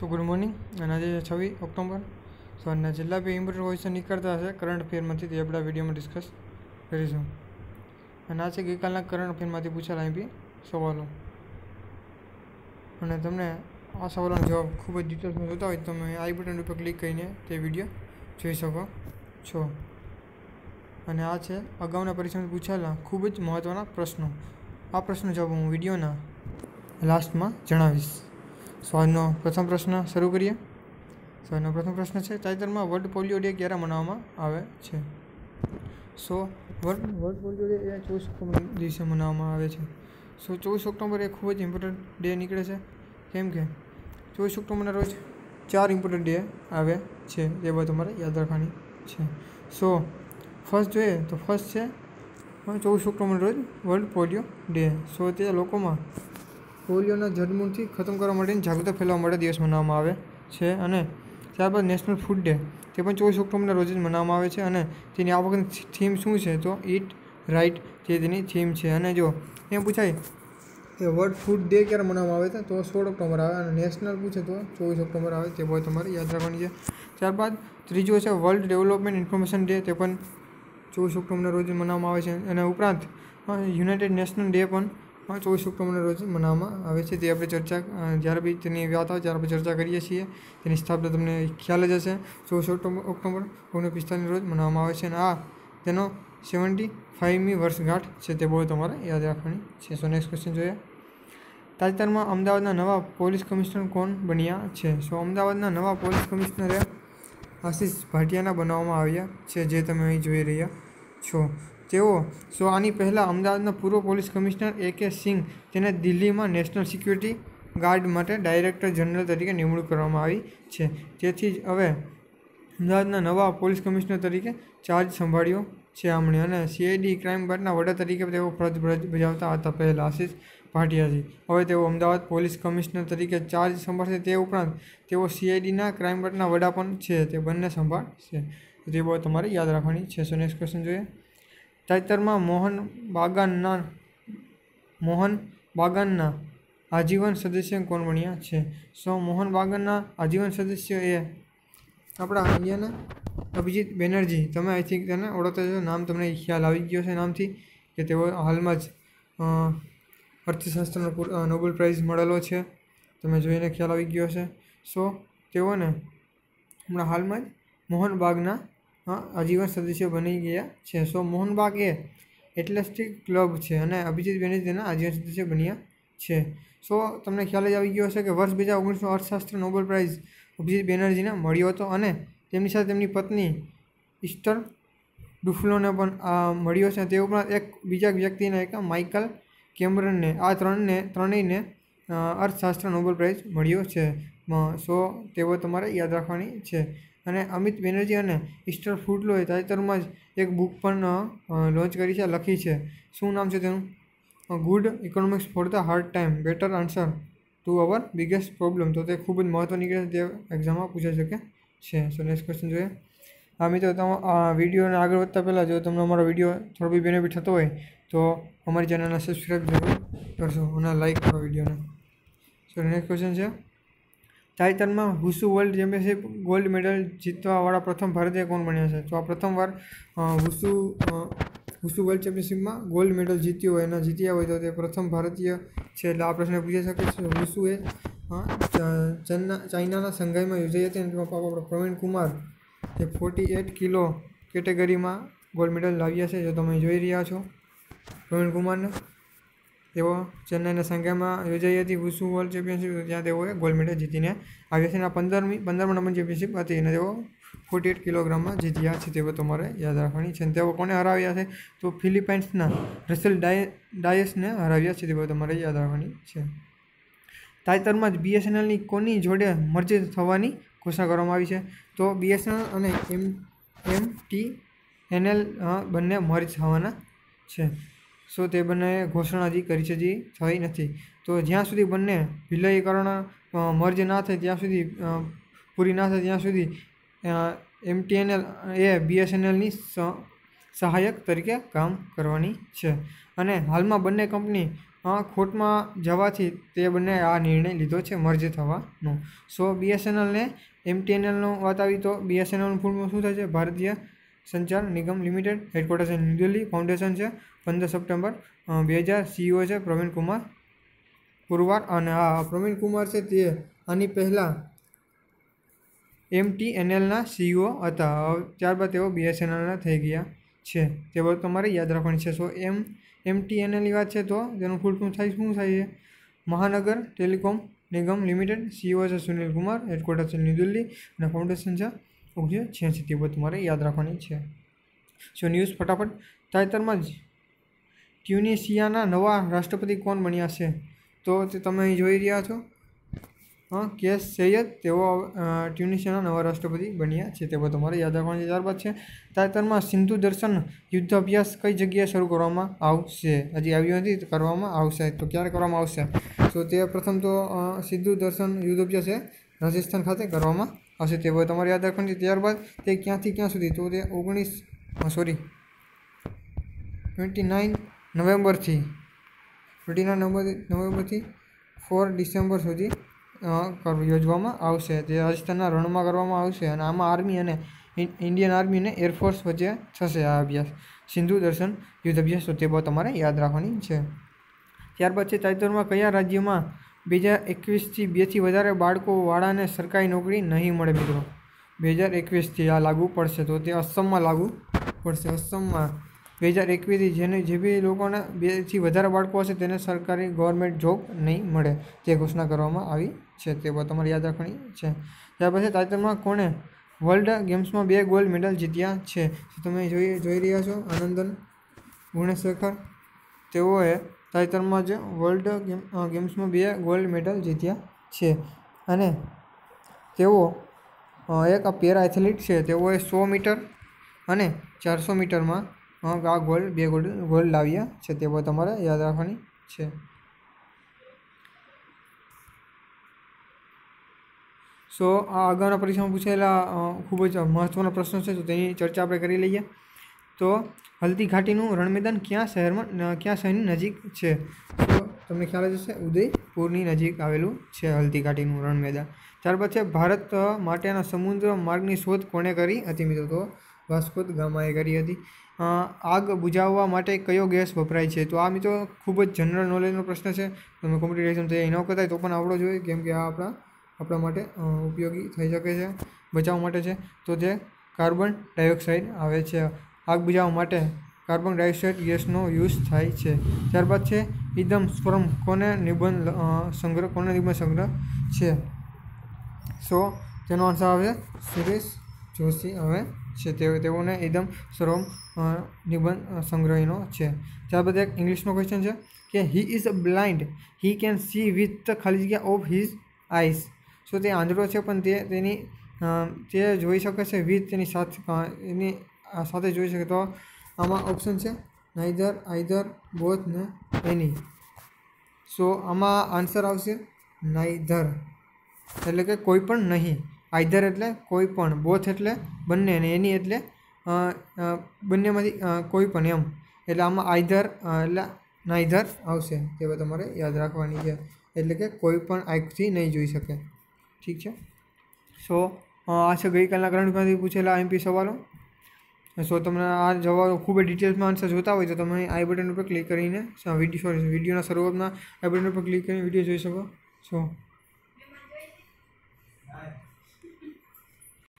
સો good morning અને આજે છવ્વીસ ઓક્ટોબર સો અને જેટલા બી ઇમ્પોર્ટન્ટ ક્વેશ્ચન નીકળતા હશે કરંટ અફેરમાંથી તે આપણા વિડીયોમાં ડિસ્કસ કરીશું અને આ છે ગઈકાલના કરંટ અફેરમાંથી પૂછેલા એમ બી સવાલો અને તમને આ સવાલોનો જવાબ ખૂબ જ ડિટેલ્સમાં જોતા હોય તમે આઈ બટન ઉપર ક્લિક કરીને તે વિડીયો જોઈ શકો છો અને આ છે અગાઉના પરીક્ષામાં પૂછાયેલા ખૂબ જ મહત્ત્વના પ્રશ્નો આ પ્રશ્નો જવાબ હું વિડીયોના લાસ્ટમાં જણાવીશ સો આજનો પ્રથમ પ્રશ્ન શરૂ કરીએ સો આજનો પ્રથમ પ્રશ્ન છે તાજેતરમાં વર્લ્ડ પોલિયો ડે ક્યારે મનાવવામાં આવે છે so world world polio day એ ચોવીસ ઓક્ટોબર દિવસે મનાવવામાં આવે છે સો ચોવીસ ઓક્ટોબર એ ખૂબ જ ઇમ્પોર્ટન્ટ ડે નીકળે છે કેમ કે ચોવીસ ઓક્ટોબરના રોજ ચાર ઇમ્પોર્ટન્ટ ડે આવે છે જે બધું તમારે યાદ રાખવાની છે સો ફર્સ્ટ જોઈએ તો ફર્સ્ટ છે ચોવીસ ઓક્ટોબરના રોજ વર્લ્ડ પોલિયો ડે સો તે લોકોમાં કોળીઓના જડમૂળથી ખતમ કરવા માટેની જાગૃતતા ફેલાવવા માટે દિવસ મનાવવામાં આવે છે અને ત્યારબાદ નેશનલ ફૂડ ડે તે પણ ચોવીસ ઓક્ટોબરના રોજ જ મનાવવામાં આવે છે અને તેની આ વખતની થીમ શું છે તો ઇટ રાઇટ જે તેની થીમ છે અને જો એમ પૂછાય કે વર્લ્ડ ફૂડ ડે ક્યારે મનાવવામાં આવે છે તો સોળ ઓક્ટોબર આવે અને નેશનલ પૂછે તો ચોવીસ ઓક્ટોબર આવે તે પણ તમારે યાદ રાખવાની છે ત્યારબાદ ત્રીજો છે વર્લ્ડ ડેવલપમેન્ટ ઇન્ફોર્મેશન ડે તે પણ ચોવીસ ઓક્ટોબરના રોજ મનાવવામાં આવે છે અને ઉપરાંત યુનાઇટેડ નેશનલ ડે પણ પણ ચોવીસ ઓક્ટોબરના રોજ મનાવવામાં આવે છે તે આપણે ચર્ચા જ્યારે બી તેની વાત આવે ત્યારે આપણે ચર્ચા કરીએ છીએ તેની સ્થાપના તમને ખ્યાલ જ હશે ચોવીસ ઓક્ટોબર ઓક્ટોબર ઓગણીસો પિસ્તાલીસ રોજ મનાવવામાં આવે છે અને આ તેનો સેવન્ટી ફાઇવમી વર્ષગાંઠ છે તે બહુ તમારે યાદ રાખવાની છે સો નેક્સ્ટ ક્વેશ્ચન જોઈએ તાજેતરમાં અમદાવાદના નવા પોલીસ કમિશનર કોણ બન્યા છે સો અમદાવાદના નવા પોલીસ કમિશનરે આશિષ ભાટિયાના બનાવવામાં આવ્યા છે જે તમે અહીં જોઈ રહ્યા છો તેઓ સો આની પહેલાં અમદાવાદના પૂર્વ પોલીસ કમિશનર એ કે સિંહ તેને દિલ્હીમાં નેશનલ સિક્યુરિટી ગાર્ડ માટે ડાયરેક્ટર જનરલ તરીકે નિમણૂક કરવામાં આવી છે તેથી જ હવે અમદાવાદના નવા પોલીસ કમિશનર તરીકે ચાર્જ સંભાળ્યો છે આમણે અને સીઆઈડી ક્રાઇમ બ્રાન્ચના વડા તરીકે તેઓ ફરજ બજાવતા હતા પહેલાં આશિષ ભાટિયાજી હવે તેઓ અમદાવાદ પોલીસ કમિશનર તરીકે ચાર્જ સંભાળશે તે ઉપરાંત તેઓ સીઆઈડીના ક્રાઇમ બ્રાન્ચના વડા પણ છે તે બંને સંભાળશે તે બહુ તમારે યાદ રાખવાની છે સો નેક્સ્ટ ક્વેશ્ચન જોઈએ તાજેતરમાં મોહન બાગાનના મોહન બાગાનના આજીવન સદસ્ય કોણ બન્યા છે સો મોહન બાગાનના આજીવન સદસ્ય એ આપણા ઇન્ડિયાના અભિજીત બેનર્જી તમે આઈ થિંક તેને ઓળખતા છો નામ તમને ખ્યાલ આવી ગયો છે નામથી કે તેઓ હાલમાં જ અર્થશાસ્ત્રનો નોબેલ પ્રાઇઝ મળેલો છે તમે જોઈને ખ્યાલ આવી ગયો છે સો તેઓને હમણાં હાલમાં જ મોહન બાગના આજીવન સદસ્ય બની ગયા છે સો મોહનબાગ એ એટલેસ્ટિક ક્લબ છે અને અભિજીત બેનર્જી તેના આજીવન સદસ્ય બન્યા છે સો તમને ખ્યાલ જ આવી ગયો હશે કે વર્ષ બે હજાર ઓગણીસનો અર્થશાસ્ત્ર નોબેલ પ્રાઇઝ અભિજીત બેનર્જીને મળ્યો હતો અને તેમની સાથે તેમની પત્ની ઇસ્ટર ડુફલોને પણ મળ્યો છે તે ઉપરાંત એક બીજા વ્યક્તિને એક માઇકલ કેમરનને આ ત્રણને ત્રણેયને અર્થશાસ્ત્ર નોબેલ પ્રાઇઝ મળ્યો છે સો તેઓ તમારે યાદ રાખવાની છે અને અમિત બેનર્જી અને ઇસ્ટર ફૂડલોએ તાજેતરમાં જ એક બુક પણ લોન્ચ કરી છે લખી છે શું નામ છે તેનું good economics for the hard time better answer to our biggest problem તો તે ખૂબ જ મહત્ત્વની કે તે એક્ઝામમાં પૂછાઈ શકે છે સો નેક્સ્ટ ક્વેશ્ચન જોઈએ આ મિત્રો તમે આ વિડીયોને આગળ વધતા પહેલાં જો તમને અમારો વિડીયો થોડો બી બેનિફિટ થતો હોય તો અમારી ચેનલને સબસ્ક્રાઈબ જરૂર કરશો અને લાઈક કરો વિડીયોને સો નેક્સ્ટ ક્વેશ્ચન છે તાજેતરમાં હુસુ વર્લ્ડ ચેમ્પિયનશિપ ગોલ્ડ મેડલ જીતવાવાળા પ્રથમ ભારતીય કોણ બન્યા છે તો આ પ્રથમવાર હુસુ હુસુ વર્લ્ડ ચેમ્પિયનશિપમાં ગોલ્ડ મેડલ જીત્યો હોય એના જીત્યા હોય તો તે પ્રથમ ભારતીય છે એટલે આ પ્રશ્ન પૂછી શકે છે હુસુએ ચાઇનાના સંઘાઈમાં યોજાઈ હતી અને તેમાં આપણે પ્રવીણ કુમાર તે ફોર્ટી એટ કિલો કેટેગરીમાં ગોલ્ડ મેડલ લાવ્યા છે જો તમે જોઈ રહ્યા છો પ્રવીણ કુમારને તેઓ ચેન્નાઈના સંખ્યામાં યોજાઈ હતી ગુસુ વર્લ્ડ ચેમ્પિયનશિપ જ્યાં તેઓએ ગોલ્ડ મેડલ જીતીને આવ્યા છે અને પંદરમી પંદરમા નંબરની ચેમ્પિયનશિપ હતી અને તેઓ ફોર્ટી એટ કિલોગ્રામમાં જીત્યા છે તે તમારે યાદ રાખવાની છે અને તેઓ કોને હરાવ્યા છે તો ફિલિપાઇન્સના રસેલ ડાય ડાયસને હરાવ્યા છે તે તમારે યાદ રાખવાની છે તાજેતરમાં જ બીએસએનએલની કોની જોડે મર્જી થવાની ઘોષણા કરવામાં આવી છે તો બીએસએનએલ અને એમ એમ ટી એનએલ બંને મર્જ થવાના છે સો તે બંને ઘોષણા હજી કરી છે જે થઈ નથી તો જ્યાં સુધી બંને વિલયીકરણ મર્જ ના થાય ત્યાં સુધી પૂરી ના થાય ત્યાં સુધી એમટીએનએલ એ બીએસએનએલની સહાયક તરીકે કામ કરવાની છે અને હાલમાં બંને કંપની ખોટમાં જવાથી તે બંને આ નિર્ણય લીધો છે મર્જ થવાનો સો બીએસએનએલને એમટીએનએલનો વાત આવી તો બીએસએનએલનું ફૂલમાં શું થાય છે ભારતીય સંચાર નિગમ limited headquarters new Delhi foundation છે પંદર સપ્ટેમ્બર બે હજાર સીઈઓ છે પ્રવીણ કુમાર પુરવાર અને આ પ્રવીણ કુમાર છે તે આની પહેલાં એમટીએનએલના સીઈઓ હતા ત્યારબાદ તેઓ બીએસએનએલના થઈ ગયા છે તે બધું તમારે યાદ રાખવાની છે સો એમ એમટીએનએલની વાત છે તો તેનું ફૂલ થાય શું થાય છે મહાનગર ટેલિકોમ નિગમ લિમિટેડ સીઓ છે સુનિલ કુમાર હેડક્વાર્ટર છે ન્યૂ દિલ્હી અને ફાઉન્ડેશન છે ઓગણીસો છે તે બધું તમારે યાદ રાખવાની છે સો ન્યૂઝ ફટાફટ તાજેતરમાં જ ટ્યુનિશિયાના નવા રાષ્ટ્રપતિ કોણ બન્યા છે તો તે તમે અહીં જોઈ રહ્યા છો હા કેસ સૈયદ તેઓ ટ્યુનિશિયાના નવા રાષ્ટ્રપતિ બન્યા છે તે બધું તમારે યાદ રાખવાની ત્યારબાદ છે તાજેતરમાં સિંધુ દર્શન યુદ્ધ અભ્યાસ કઈ જગ્યાએ શરૂ કરવામાં આવશે હજી આવ્યું નથી કરવામાં આવશે તો ક્યારે કરવામાં આવશે તો તે પ્રથમ તો સિંધુ દર્શન યુદ્ધ અભ્યાસ છે રાજસ્થાન ખાતે કરવામાં હશે તે હવે તમારે યાદ રાખવાની ત્યારબાદ તે ક્યાંથી ક્યાં સુધી તો તે ઓગણીસ સોરી ટ્વેન્ટી નાઇન નવેમ્બરથી ટ્વેન્ટી નાઇન નવેમ્બર નવેમ્બરથી ફોર ડિસેમ્બર સુધી યોજવામાં આવશે તે રાજસ્થાનના રણમાં કરવામાં આવશે અને આમાં આર્મી અને ઇન્ડિયન આર્મી અને એરફોર્સ વચ્ચે થશે આ અભ્યાસ સિંધુ દર્શન યુદ્ધ અભ્યાસ તો તે બાબત તમારે યાદ રાખવાની છે ત્યારબાદ છે તાજેતરમાં કયા રાજ્યમાં બે એકવીસથી બેથી વધારે બાળકો વાળાને સરકારી નોકરી નહીં મળે મિત્રો બે હજાર એકવીસથી આ લાગુ પડશે તો તે અસમમાં લાગુ પડશે અસમમાં બે હજાર એકવીસથી જેને જે બી લોકોને બેથી વધારે બાળકો હશે તેને સરકારી ગવર્મેન્ટ જોબ નહીં મળે તે ઘોષણા કરવામાં આવી છે તે તમારે યાદ રાખવાની છે ત્યાર પછી તાજેતરમાં કોણે વર્લ્ડ ગેમ્સમાં બે ગોલ્ડ મેડલ જીત્યા છે તમે જોઈ જોઈ રહ્યા છો આનંદન ગુણેશેખર તેઓએ તાજેતરમાં જ વર્લ્ડ ગેમ્સમાં બે ગોલ્ડ મેડલ જીત્યા છે અને તેઓ એક પેરા એથ્લેટ છે તેઓએ સો મીટર અને ચારસો મીટરમાં આ ગોલ્ડ બે ગોલ્ડ ગોલ્ડ લાવ્યા છે તેઓ તમારે યાદ રાખવાની છે સો આ આગળના પરીક્ષામાં પૂછાયેલા ખૂબ જ મહત્ત્વના પ્રશ્નો છે તો તેની ચર્ચા આપણે કરી લઈએ તો હલ્દી ઘાટીનું રણમેદાન ક્યાં શહેરમાં ક્યાં શહેરની નજીક છે તો તમને ખ્યાલ જ હશે ઉદયપુરની નજીક આવેલું છે હલ્દી ઘાટીનું રણમેદાન ત્યારબાદ છે ભારત માટેના સમુદ્ર માર્ગની શોધ કોણે કરી હતી મિત્રો તો વાસ્કો ગામાએ કરી હતી આગ બુઝાવવા માટે કયો ગેસ વપરાય છે તો આ મિત્રો ખૂબ જ જનરલ નોલેજનો પ્રશ્ન છે તમે કોમ્પિટિશન થઈ ન કરતા તો પણ આવડો જોઈએ કેમ કે આ આપણા આપણા માટે ઉપયોગી થઈ શકે છે બચાવ માટે છે તો જે કાર્બન ડાયોક્સાઇડ આવે છે આગ બુજાવવા માટે કાર્બન ડાયોક્સાઇડ ગેસનો યુઝ થાય છે ત્યારબાદ છે ઇદમ સ્વરમ કોને નિબંધ સંગ્રહ કોને નિબંધ સંગ્રહ છે સો તેનો આન્સર આવે સુરેશ જોશી હવે છે તેઓ તેઓને એકદમ સ્વરમ નિબંધ સંગ્રહીનો છે ત્યારબાદ એક ઇંગ્લિશનો ક્વેશ્ચન છે કે he is a blind he can see with the ખાલી જગ્યા ઓફ હિઝ આઈસ સો તે આંધળો છે પણ તે તેની તે જોઈ શકે છે વિથ તેની સાથે એની આ સાથે જોઈ શકે તો આમાં ઓપ્શન છે નાઈધર આઈધર બોથ ને એની સો આમાં આન્સર આવશે નાઈધર એટલે કે કોઈ પણ નહીં આઈધર એટલે કોઈ પણ બોથ એટલે બંને અને એની એટલે બંનેમાંથી કોઈ પણ એમ એટલે આમાં આઈધર એટલે નાઇધર આવશે તે તમારે યાદ રાખવાની છે એટલે કે કોઈ પણ આંખથી નહીં જોઈ શકે ઠીક છે સો આ છે ગઈકાલના કરંટમાંથી પૂછેલા એમપી સવાલો સો તમને આ જવાબ ખૂબ ડિટેલ્સમાં આન્સર જોતા હોય તો તમે આઈ બટન ઉપર ક્લિક કરીને વિડીયો સોરી વિડીયોના શરૂઆતમાં આઈ બટન ઉપર ક્લિક કરીને વિડીયો જોઈ શકો છો